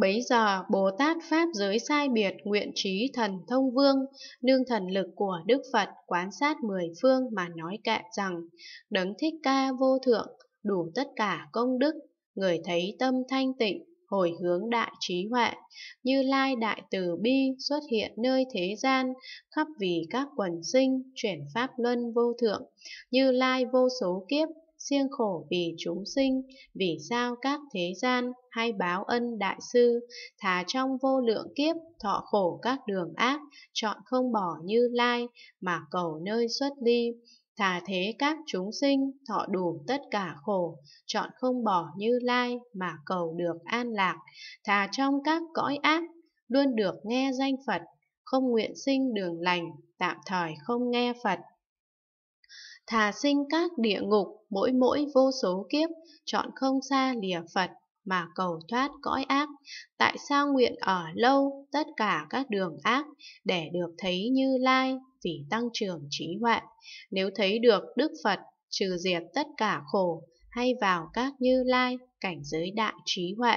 Bấy giờ Bồ Tát Pháp giới sai biệt nguyện trí thần thông vương, nương thần lực của Đức Phật quán sát mười phương mà nói kệ rằng, đấng thích ca vô thượng, đủ tất cả công đức, người thấy tâm thanh tịnh, hồi hướng đại trí huệ, như lai đại từ bi xuất hiện nơi thế gian, khắp vì các quần sinh, chuyển pháp luân vô thượng, như lai vô số kiếp siêng khổ vì chúng sinh, vì sao các thế gian hay báo ân đại sư, thà trong vô lượng kiếp thọ khổ các đường ác, chọn không bỏ như lai, mà cầu nơi xuất ly. Thà thế các chúng sinh thọ đủ tất cả khổ, chọn không bỏ như lai mà cầu được an lạc. Thà trong các cõi ác, luôn được nghe danh Phật, không nguyện sinh đường lành, tạm thời không nghe Phật. Thà sinh các địa ngục, mỗi mỗi vô số kiếp, chọn không xa lìa Phật mà cầu thoát cõi ác. Tại sao nguyện ở lâu tất cả các đường ác để được thấy Như Lai vì tăng trưởng trí huệ? Nếu thấy được Đức Phật trừ diệt tất cả khổ hay vào các Như Lai cảnh giới đại trí huệ.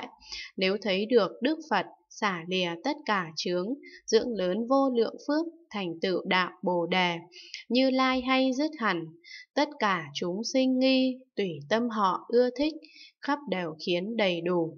Nếu thấy được Đức Phật xả lìa tất cả chướng, dưỡng lớn vô lượng phước, thành tựu đạo Bồ đề, Như Lai hay dứt hẳn, tất cả chúng sinh nghi, tùy tâm họ ưa thích, khắp đều khiến đầy đủ.